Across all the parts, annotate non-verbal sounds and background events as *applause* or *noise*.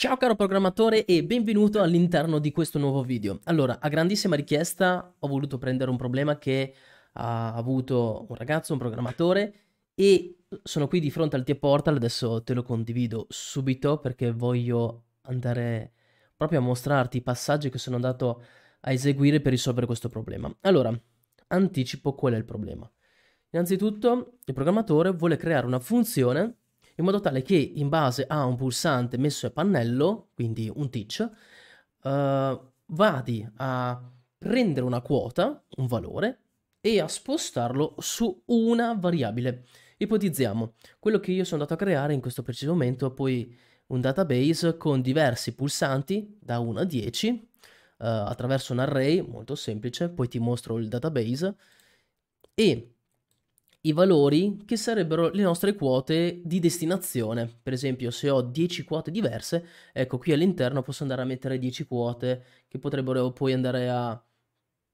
Ciao caro programmatore e benvenuto all'interno di questo nuovo video. Allora, a grandissima richiesta ho voluto prendere un problema che ha avuto un ragazzo, un programmatore e sono qui di fronte al T portal, adesso te lo condivido subito perché voglio andare proprio a mostrarti i passaggi che sono andato a eseguire per risolvere questo problema. Allora, anticipo qual è il problema. Innanzitutto, il programmatore vuole creare una funzione in modo tale che in base a un pulsante messo a pannello, quindi un teach, eh, vadi a prendere una quota, un valore, e a spostarlo su una variabile. Ipotizziamo, quello che io sono andato a creare in questo preciso momento, è poi un database con diversi pulsanti da 1 a 10 eh, attraverso un array molto semplice, poi ti mostro il database e i valori che sarebbero le nostre quote di destinazione. Per esempio, se ho 10 quote diverse, ecco qui all'interno posso andare a mettere 10 quote che potrebbero poi andare a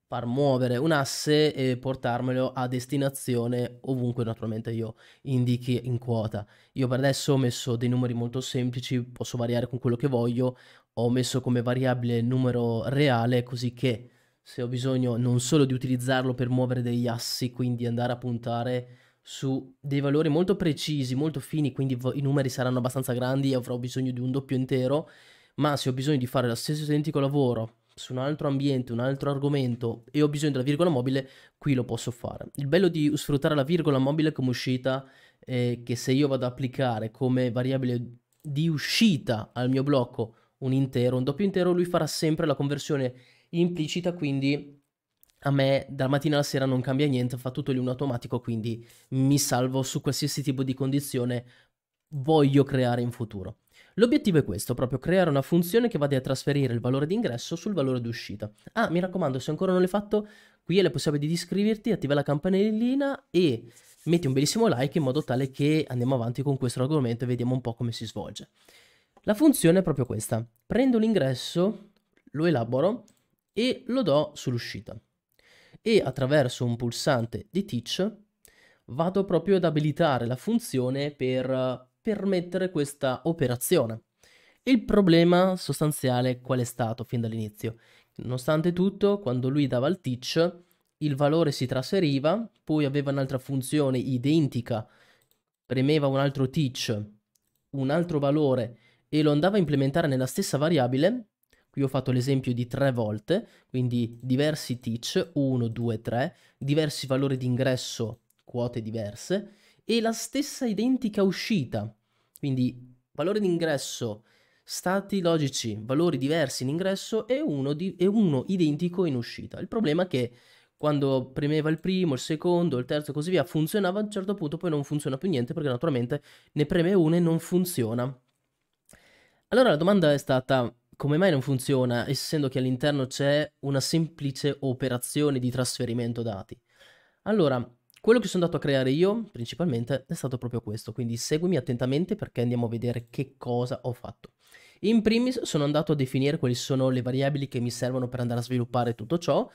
far muovere un asse e portarmelo a destinazione ovunque naturalmente io indichi in quota. Io per adesso ho messo dei numeri molto semplici, posso variare con quello che voglio, ho messo come variabile il numero reale così che se ho bisogno non solo di utilizzarlo per muovere degli assi, quindi andare a puntare su dei valori molto precisi, molto fini, quindi i numeri saranno abbastanza grandi e avrò bisogno di un doppio intero, ma se ho bisogno di fare lo stesso identico lavoro su un altro ambiente, un altro argomento e ho bisogno della virgola mobile, qui lo posso fare. Il bello di sfruttare la virgola mobile come uscita è che se io vado ad applicare come variabile di uscita al mio blocco un intero, un doppio intero, lui farà sempre la conversione implicita, quindi a me dal mattina alla sera non cambia niente, fa tutto lì in automatico, quindi mi salvo su qualsiasi tipo di condizione voglio creare in futuro. L'obiettivo è questo, proprio creare una funzione che vada a trasferire il valore di ingresso sul valore di uscita. Ah, mi raccomando, se ancora non l'hai fatto, qui è la possibilità di iscriverti, attiva la campanellina e metti un bellissimo like in modo tale che andiamo avanti con questo argomento e vediamo un po' come si svolge. La funzione è proprio questa. Prendo l'ingresso, lo elaboro, e lo do sull'uscita. E attraverso un pulsante di teach vado proprio ad abilitare la funzione per eh, permettere questa operazione. Il problema sostanziale qual è stato fin dall'inizio? Nonostante tutto, quando lui dava il teach, il valore si trasferiva, poi aveva un'altra funzione identica, premeva un altro teach, un altro valore e lo andava a implementare nella stessa variabile, Qui ho fatto l'esempio di tre volte, quindi diversi teach, 1, 2, 3, diversi valori di ingresso, quote diverse, e la stessa identica uscita. Quindi valore di ingresso, stati logici, valori diversi in ingresso e uno, di, e uno identico in uscita. Il problema è che quando premeva il primo, il secondo, il terzo e così via, funzionava, a un certo punto poi non funziona più niente perché naturalmente ne preme uno e non funziona. Allora la domanda è stata, come mai non funziona, essendo che all'interno c'è una semplice operazione di trasferimento dati? Allora, quello che sono andato a creare io, principalmente, è stato proprio questo, quindi seguimi attentamente perché andiamo a vedere che cosa ho fatto. In primis sono andato a definire quali sono le variabili che mi servono per andare a sviluppare tutto ciò,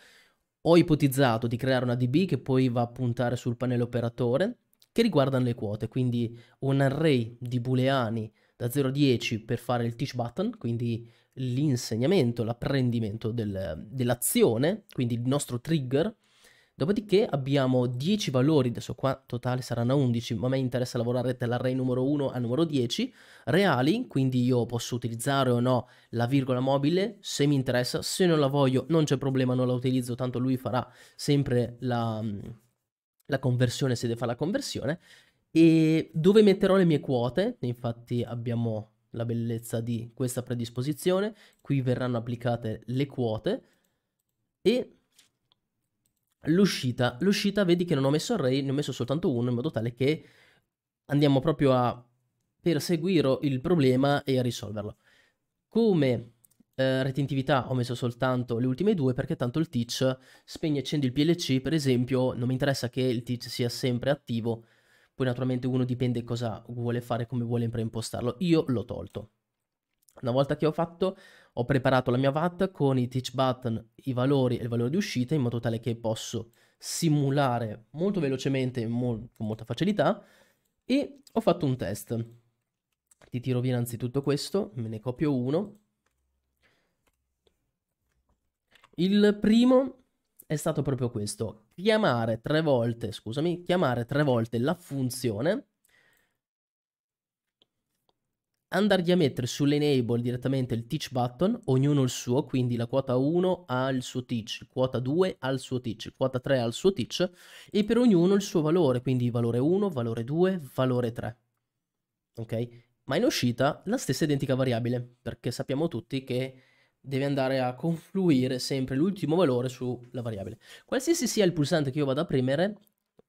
ho ipotizzato di creare una DB che poi va a puntare sul pannello operatore, che riguardano le quote, quindi un array di booleani da 0 a 10 per fare il teach button, quindi l'insegnamento, l'apprendimento del, dell'azione, quindi il nostro trigger. Dopodiché abbiamo 10 valori, adesso qua totale saranno 11, ma a me interessa lavorare dall'array numero 1 al numero 10, reali, quindi io posso utilizzare o no la virgola mobile se mi interessa, se non la voglio non c'è problema, non la utilizzo, tanto lui farà sempre la, la conversione se deve fare la conversione, e dove metterò le mie quote, infatti abbiamo la bellezza di questa predisposizione, qui verranno applicate le quote e l'uscita, l'uscita vedi che non ho messo array, ne ho messo soltanto uno in modo tale che andiamo proprio a perseguire il problema e a risolverlo. Come eh, retentività ho messo soltanto le ultime due perché tanto il teach spegne e accendo il PLC per esempio, non mi interessa che il teach sia sempre attivo poi naturalmente uno dipende cosa vuole fare, come vuole preimpostarlo. Io l'ho tolto. Una volta che ho fatto, ho preparato la mia VAT con i teach button, i valori e il valore di uscita in modo tale che posso simulare molto velocemente, mol- con molta facilità. E ho fatto un test. Ti tiro via innanzitutto questo, me ne copio uno. Il primo è stato proprio questo chiamare tre volte, scusami, chiamare tre volte la funzione, andargli a mettere sull'enable direttamente il teach button, ognuno il suo, quindi la quota 1 ha il suo teach, quota 2 ha il suo teach, quota 3 ha il suo teach e per ognuno il suo valore, quindi valore 1, valore 2, valore 3. Ok? Ma in uscita la stessa identica variabile, perché sappiamo tutti che deve andare a confluire sempre l'ultimo valore sulla variabile. Qualsiasi sia il pulsante che io vado a premere,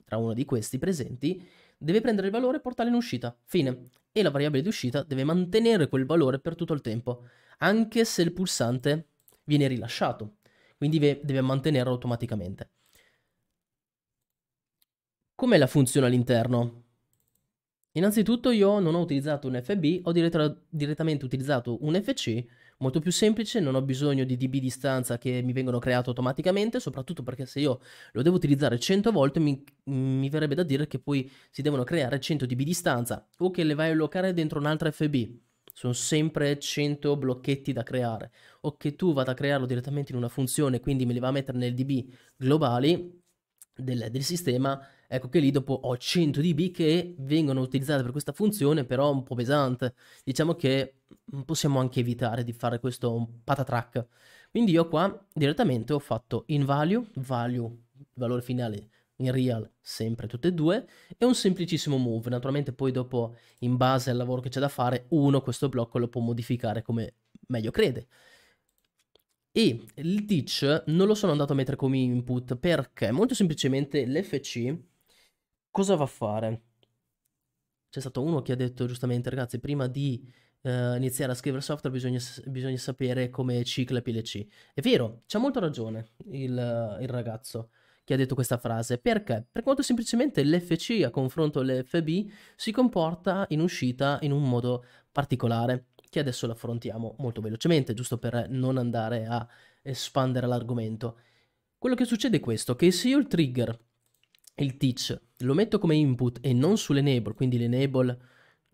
tra uno di questi presenti, deve prendere il valore e portarlo in uscita, fine. E la variabile di uscita deve mantenere quel valore per tutto il tempo, anche se il pulsante viene rilasciato, quindi deve mantenerlo automaticamente. Com'è la funzione all'interno? Innanzitutto io non ho utilizzato un FB, ho direttamente utilizzato un FC molto più semplice, non ho bisogno di dB di stanza che mi vengono create automaticamente, soprattutto perché se io lo devo utilizzare 100 volte mi, mi verrebbe da dire che poi si devono creare 100 dB di stanza o che le vai a allocare dentro un'altra FB. Sono sempre 100 blocchetti da creare o che tu vada a crearlo direttamente in una funzione, quindi me li va a mettere nel DB globali del, del sistema, ecco che lì dopo ho 100 dB che vengono utilizzate per questa funzione, però un po' pesante. Diciamo che possiamo anche evitare di fare questo patatrack. Quindi io qua direttamente ho fatto in value, value, valore finale in real sempre tutte e due e un semplicissimo move naturalmente poi dopo in base al lavoro che c'è da fare uno questo blocco lo può modificare come meglio crede e il teach non lo sono andato a mettere come input perché molto semplicemente l'fc cosa va a fare? C'è stato uno che ha detto giustamente ragazzi prima di eh, iniziare a scrivere software bisogna, bisogna sapere come cicla PLC. È vero, c'ha molto ragione il, il ragazzo ha detto questa frase. Perché? Per quanto semplicemente l'FC a confronto all'FB si comporta in uscita in un modo particolare che adesso la affrontiamo molto velocemente, giusto per non andare a espandere l'argomento. Quello che succede è questo, che se io il trigger, il teach, lo metto come input e non sull'enable, quindi l'enable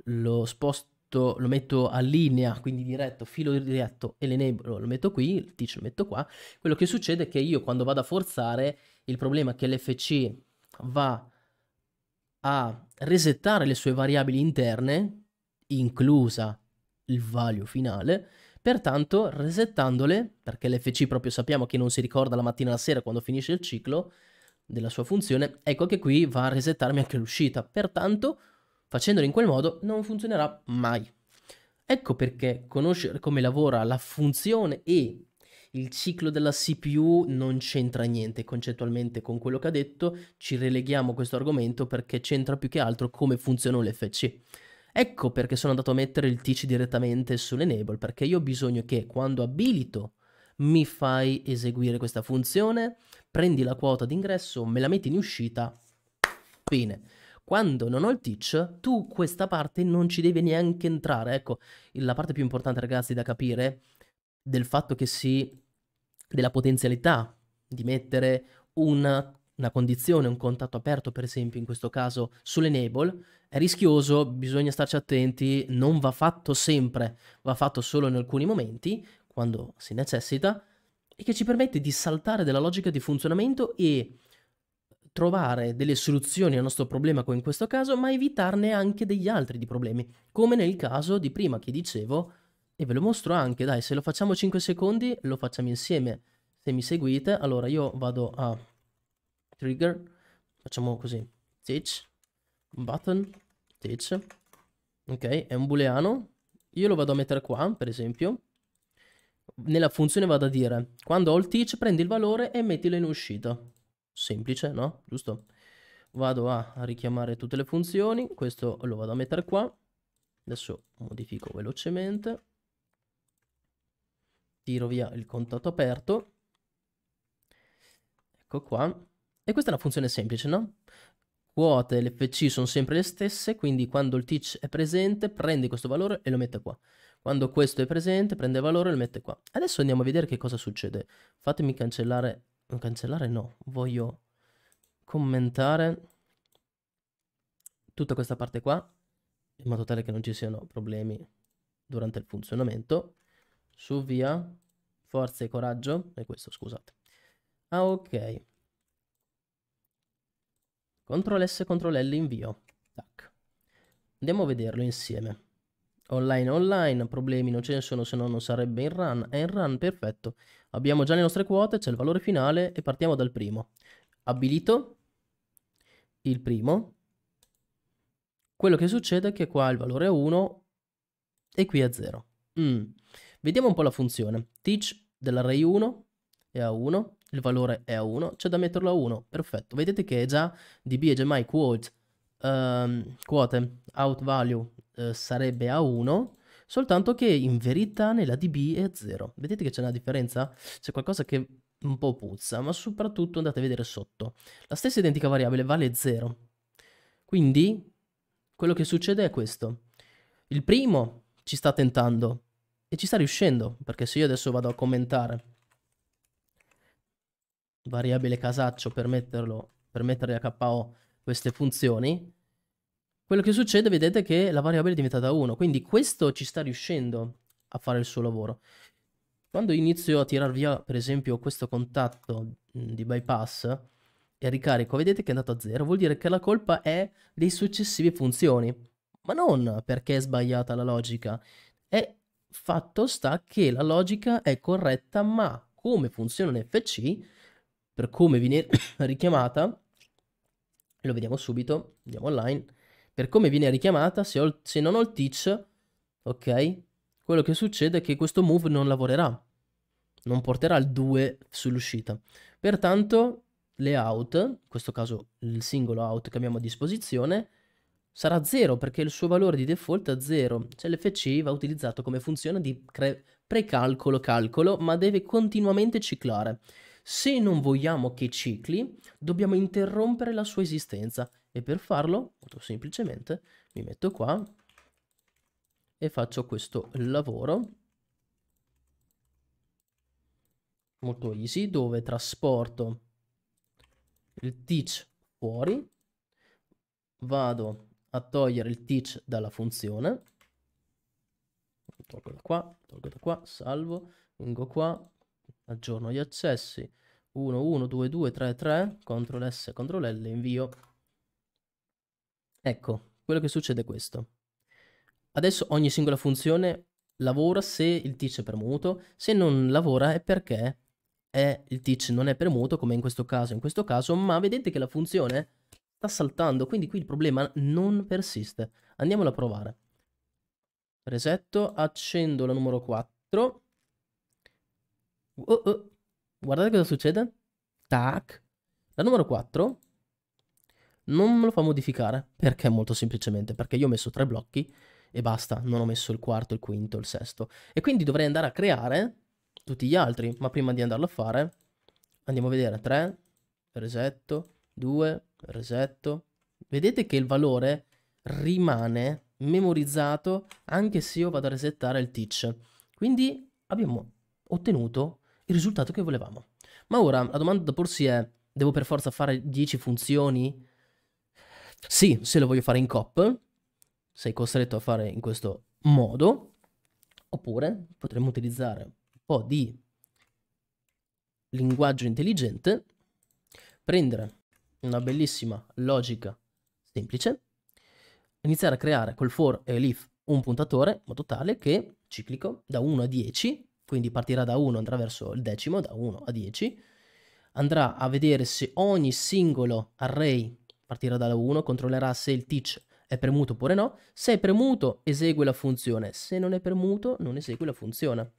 lo sposto, lo metto a linea, quindi diretto, filo diretto, e l'enable lo metto qui, il teach lo metto qua, quello che succede è che io quando vado a forzare, il problema è che l'fc va a resettare le sue variabili interne, inclusa il value finale, pertanto resettandole, perché l'fc proprio sappiamo che non si ricorda la mattina e la sera quando finisce il ciclo della sua funzione, ecco che qui va a resettarmi anche l'uscita, pertanto facendolo in quel modo non funzionerà mai. Ecco perché conoscere come lavora la funzione e il ciclo della CPU non c'entra niente concettualmente con quello che ha detto, ci releghiamo a questo argomento perché c'entra più che altro come funziona l'FC. Ecco perché sono andato a mettere il teach direttamente sull'enable, perché io ho bisogno che quando abilito mi fai eseguire questa funzione, prendi la quota d'ingresso, me la metti in uscita, fine. Quando non ho il teach, tu questa parte non ci devi neanche entrare. Ecco, la parte più importante, ragazzi, da capire del fatto che si della potenzialità di mettere una una condizione, un contatto aperto, per esempio, in questo caso sull'enable, è rischioso, bisogna starci attenti, non va fatto sempre, va fatto solo in alcuni momenti, quando si necessita, e che ci permette di saltare dalla logica di funzionamento e trovare delle soluzioni al nostro problema come in questo caso, ma evitarne anche degli altri di problemi, come nel caso di prima che dicevo, e ve lo mostro anche, dai, se lo facciamo 5 secondi, lo facciamo insieme. Se mi seguite, allora io vado a trigger facciamo così teach button teach ok è un booleano io lo vado a mettere qua per esempio nella funzione vado a dire quando ho il teach prendi il valore e mettilo in uscita semplice no giusto vado a richiamare tutte le funzioni questo lo vado a mettere qua adesso modifico velocemente tiro via il contatto aperto ecco qua e questa è una funzione semplice, no? Quote e l'fc sono sempre le stesse, quindi quando il teach è presente prendi questo valore e lo mette qua. Quando questo è presente prende il valore e lo mette qua. Adesso andiamo a vedere che cosa succede. Fatemi cancellare... Cancellare no, voglio commentare tutta questa parte qua, in modo tale che non ci siano problemi durante il funzionamento. Su via, forza e coraggio, e questo scusate. Ah ok, Ctrl S, Ctrl L, invio. Tac. Andiamo a vederlo insieme. Online, online, problemi non ce ne sono, se no non sarebbe in run. È in run, perfetto. Abbiamo già le nostre quote, c'è il valore finale e partiamo dal primo. Abilito il primo. Quello che succede è che qua il valore è 1 e qui è 0. Mm. Vediamo un po' la funzione. Teach dell'array 1 è a 1, il valore è a 1, c'è da metterlo a 1, perfetto. Vedete che già DB e Gemini quote, um, quote out value eh, sarebbe a 1, soltanto che in verità nella DB è a 0. Vedete che c'è una differenza? C'è qualcosa che un po' puzza, ma soprattutto andate a vedere sotto. La stessa identica variabile vale 0. Quindi quello che succede è questo. Il primo ci sta tentando e ci sta riuscendo, perché se io adesso vado a commentare variabile casaccio per, metterlo, per metterle a KO queste funzioni, quello che succede vedete che la variabile è diventata 1, quindi questo ci sta riuscendo a fare il suo lavoro. Quando inizio a tirar via per esempio questo contatto di bypass e ricarico, vedete che è andato a 0, vuol dire che la colpa è dei successivi funzioni, ma non perché è sbagliata la logica, è fatto sta che la logica è corretta ma come funziona un FC per come viene *coughs* richiamata, lo vediamo subito, andiamo online, per come viene richiamata, se, ho, se non ho il teach, ok, quello che succede è che questo move non lavorerà, non porterà il 2 sull'uscita. Pertanto le out, in questo caso il singolo out che abbiamo a disposizione, sarà 0 perché il suo valore di default è 0. Cioè l'FC va utilizzato come funzione di precalcolo calcolo, ma deve continuamente ciclare. Se non vogliamo che cicli, dobbiamo interrompere la sua esistenza e per farlo, molto semplicemente, mi metto qua e faccio questo lavoro molto easy dove trasporto il teach fuori, vado a togliere il teach dalla funzione, tolgo da qua, tolgo da qua, salvo, vengo qua, aggiorno gli accessi 1 1 2 2 3 3 CTRL S CTRL L invio ecco quello che succede è questo adesso ogni singola funzione lavora se il teach è premuto se non lavora è perché è, il teach non è premuto come in questo caso in questo caso ma vedete che la funzione sta saltando quindi qui il problema non persiste andiamolo a provare resetto accendo la numero 4 Oh, oh. Guardate cosa succede. Tac. La numero 4 non me lo fa modificare. Perché? Molto semplicemente perché io ho messo tre blocchi e basta. Non ho messo il quarto, il quinto, il sesto. E quindi dovrei andare a creare tutti gli altri. Ma prima di andarlo a fare, andiamo a vedere 3, resetto, 2, resetto. Vedete che il valore rimane memorizzato anche se io vado a resettare il teach. Quindi abbiamo ottenuto il risultato che volevamo. Ma ora la domanda da porsi è, devo per forza fare 10 funzioni? Sì, se lo voglio fare in COP, sei costretto a fare in questo modo, oppure potremmo utilizzare un po' di linguaggio intelligente, prendere una bellissima logica semplice, iniziare a creare col for e leaf un puntatore in modo tale che ciclico da 1 a 10 quindi partirà da 1, andrà verso il decimo, da 1 a 10, andrà a vedere se ogni singolo array partirà da 1, controllerà se il teach è premuto oppure no, se è premuto esegue la funzione, se non è premuto non esegue la funzione.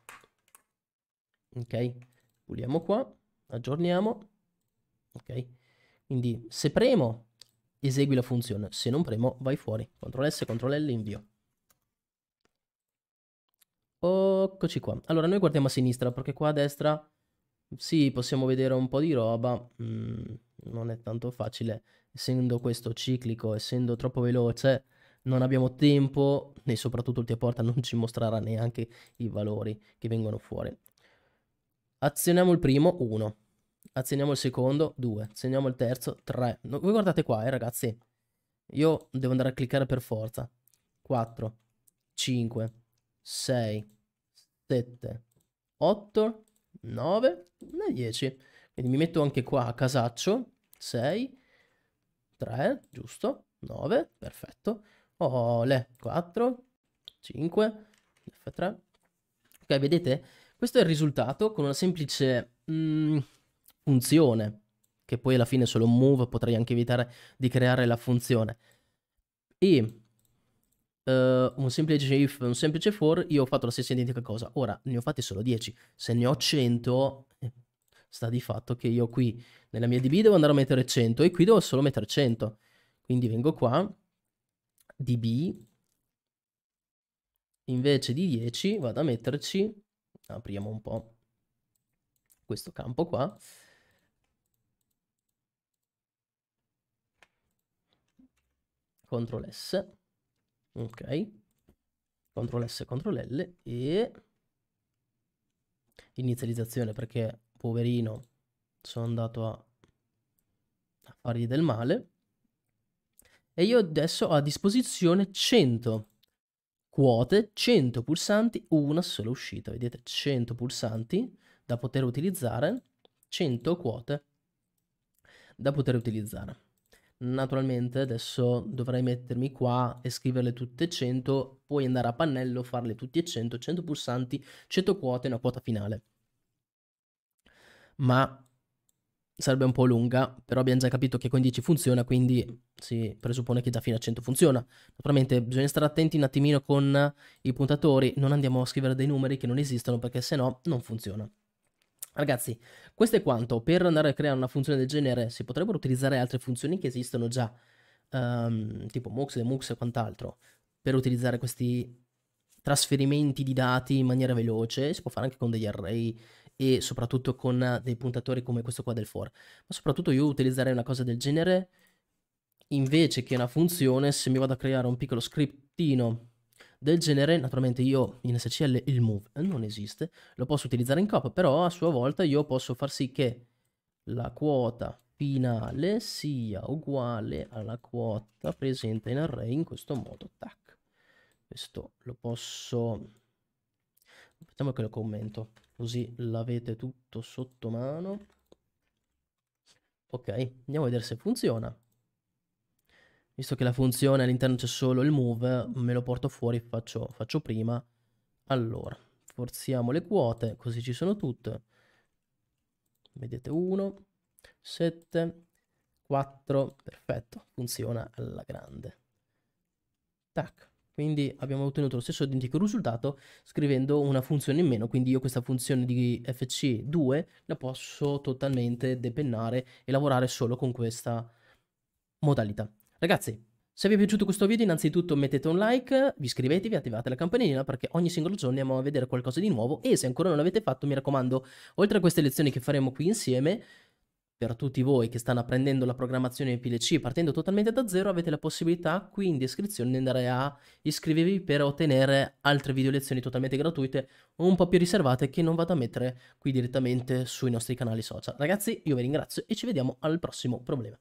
Ok, puliamo qua, aggiorniamo, ok, quindi se premo esegui la funzione, se non premo vai fuori, CTRL S, CTRL L invio. Eccoci qua. Allora, noi guardiamo a sinistra, perché qua a destra, sì, possiamo vedere un po' di roba. Mm, non è tanto facile, essendo questo ciclico, essendo troppo veloce, non abbiamo tempo e soprattutto il T-Porta non ci mostrerà neanche i valori che vengono fuori. Azioniamo il primo, 1. Azioniamo il secondo, 2. Azioniamo il terzo, 3. No, voi guardate qua, eh, ragazzi. Io devo andare a cliccare per forza. 4, 5, 6, 7, 8, 9, 10. Quindi mi metto anche qua a casaccio, 6, 3, giusto, 9, perfetto. Ole, 4, 5, F3. Ok, vedete? Questo è il risultato con una semplice mm, funzione, che poi alla fine solo move potrei anche evitare di creare la funzione. E Uh, un semplice if, un semplice for, io ho fatto la stessa identica cosa. Ora ne ho fatti solo 10. Se ne ho 100, eh, sta di fatto che io qui nella mia DB devo andare a mettere 100 e qui devo solo mettere 100. Quindi vengo qua, DB, invece di 10 vado a metterci, apriamo un po' questo campo qua, CTRL S, ok CTRL S, CTRL L e inizializzazione perché poverino sono andato a, a fargli del male e io adesso ho a disposizione 100 quote, 100 pulsanti, una sola uscita, vedete 100 pulsanti da poter utilizzare, 100 quote da poter utilizzare. Naturalmente adesso dovrei mettermi qua e scriverle tutte 100, poi andare a pannello, farle tutte 100, 100 pulsanti, 100 quote e una quota finale. Ma sarebbe un po' lunga, però abbiamo già capito che con 10 funziona, quindi si presuppone che già fino a 100 funziona. Naturalmente bisogna stare attenti un attimino con i puntatori, non andiamo a scrivere dei numeri che non esistono perché se no non funziona. Ragazzi, questo è quanto. Per andare a creare una funzione del genere si potrebbero utilizzare altre funzioni che esistono già, um, tipo Mux, Demux e quant'altro, per utilizzare questi trasferimenti di dati in maniera veloce. Si può fare anche con degli array e soprattutto con dei puntatori come questo qua del for. Ma soprattutto io utilizzerei una cosa del genere invece che una funzione se mi vado a creare un piccolo scriptino del genere, naturalmente io in SCL il move non esiste, lo posso utilizzare in COP, però a sua volta io posso far sì che la quota finale sia uguale alla quota presente in array in questo modo, tac. Questo lo posso... Facciamo che lo commento, così l'avete tutto sotto mano. Ok, andiamo a vedere se funziona visto che la funzione all'interno c'è solo il move, me lo porto fuori, faccio, faccio prima. Allora, forziamo le quote, così ci sono tutte. Vedete 1, 7, 4, perfetto, funziona alla grande. Tac. Quindi abbiamo ottenuto lo stesso identico risultato scrivendo una funzione in meno, quindi io questa funzione di fc2 la posso totalmente depennare e lavorare solo con questa modalità. Ragazzi, se vi è piaciuto questo video innanzitutto mettete un like, iscrivetevi, attivate la campanellina perché ogni singolo giorno andiamo a vedere qualcosa di nuovo e se ancora non l'avete fatto mi raccomando, oltre a queste lezioni che faremo qui insieme, per tutti voi che stanno apprendendo la programmazione PLC partendo totalmente da zero avete la possibilità qui in descrizione di andare a iscrivervi per ottenere altre video lezioni totalmente gratuite o un po' più riservate che non vado a mettere qui direttamente sui nostri canali social. Ragazzi io vi ringrazio e ci vediamo al prossimo problema.